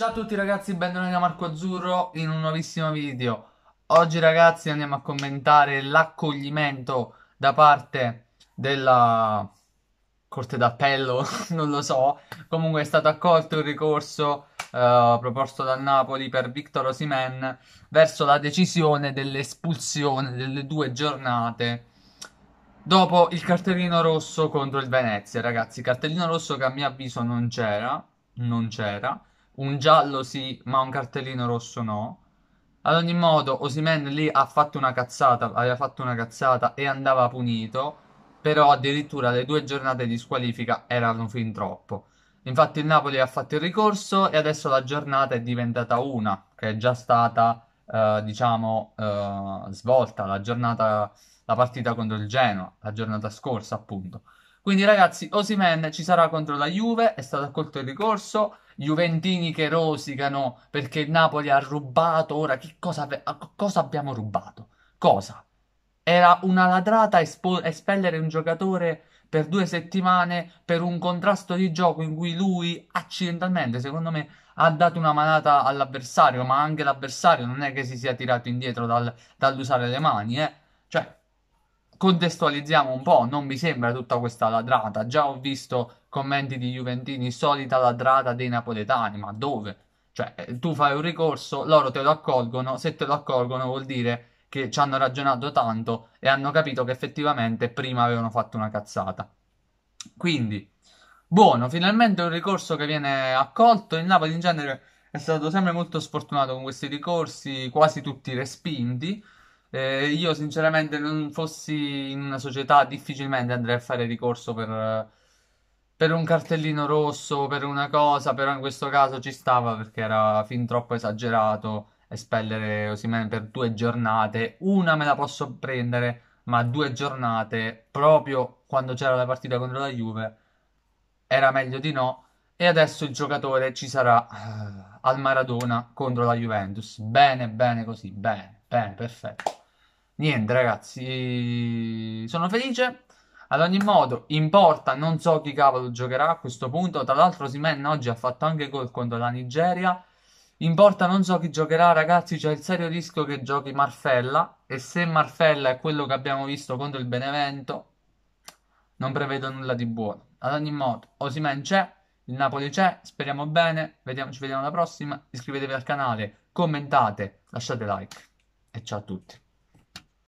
Ciao a tutti ragazzi, benvenuti da Marco Azzurro in un nuovissimo video Oggi ragazzi andiamo a commentare l'accoglimento da parte della Corte d'Appello, non lo so Comunque è stato accolto il ricorso eh, proposto dal Napoli per Victor Osimen Verso la decisione dell'espulsione delle due giornate Dopo il cartellino rosso contro il Venezia ragazzi Cartellino rosso che a mio avviso non c'era Non c'era un giallo sì, ma un cartellino rosso no. Ad ogni modo, Osimen lì ha fatto una cazzata, aveva fatto una cazzata e andava punito, però addirittura le due giornate di squalifica erano fin troppo. Infatti il Napoli ha fatto il ricorso e adesso la giornata è diventata una, che è già stata, eh, diciamo, eh, svolta, la giornata, la partita contro il Genoa, la giornata scorsa appunto. Quindi ragazzi, Osimen ci sarà contro la Juve, è stato accolto il ricorso, Juventini che rosicano perché il Napoli ha rubato. Ora, che cosa, cosa abbiamo rubato? Cosa? Era una ladrata espo- espellere un giocatore per due settimane per un contrasto di gioco in cui lui accidentalmente, secondo me, ha dato una manata all'avversario, ma anche l'avversario non è che si sia tirato indietro dal, dall'usare le mani, eh. Cioè, contestualizziamo un po', non mi sembra tutta questa ladrata. Già ho visto Commenti di Juventini, solita ladrata dei napoletani, ma dove? Cioè, eh, tu fai un ricorso, loro te lo accolgono, se te lo accolgono vuol dire che ci hanno ragionato tanto e hanno capito che effettivamente prima avevano fatto una cazzata. Quindi, buono, finalmente un ricorso che viene accolto. Il Napoli in genere è stato sempre molto sfortunato con questi ricorsi, quasi tutti respinti. Eh, io sinceramente non fossi in una società difficilmente andrei a fare ricorso per per un cartellino rosso, per una cosa, però in questo caso ci stava perché era fin troppo esagerato espellere Osimene per due giornate. Una me la posso prendere, ma due giornate proprio quando c'era la partita contro la Juve era meglio di no. E adesso il giocatore ci sarà eh, al Maradona contro la Juventus. Bene, bene così, bene, bene, perfetto. Niente ragazzi, sono felice, ad ogni modo, in porta non so chi cavolo giocherà a questo punto. Tra l'altro, Simen oggi ha fatto anche gol contro la Nigeria. In porta non so chi giocherà, ragazzi. C'è il serio rischio che giochi Marfella. E se Marfella è quello che abbiamo visto contro il Benevento, non prevedo nulla di buono. Ad ogni modo, Osimen c'è, il Napoli c'è. Speriamo bene. Vediamo, ci vediamo alla prossima. Iscrivetevi al canale, commentate, lasciate like. E ciao a tutti.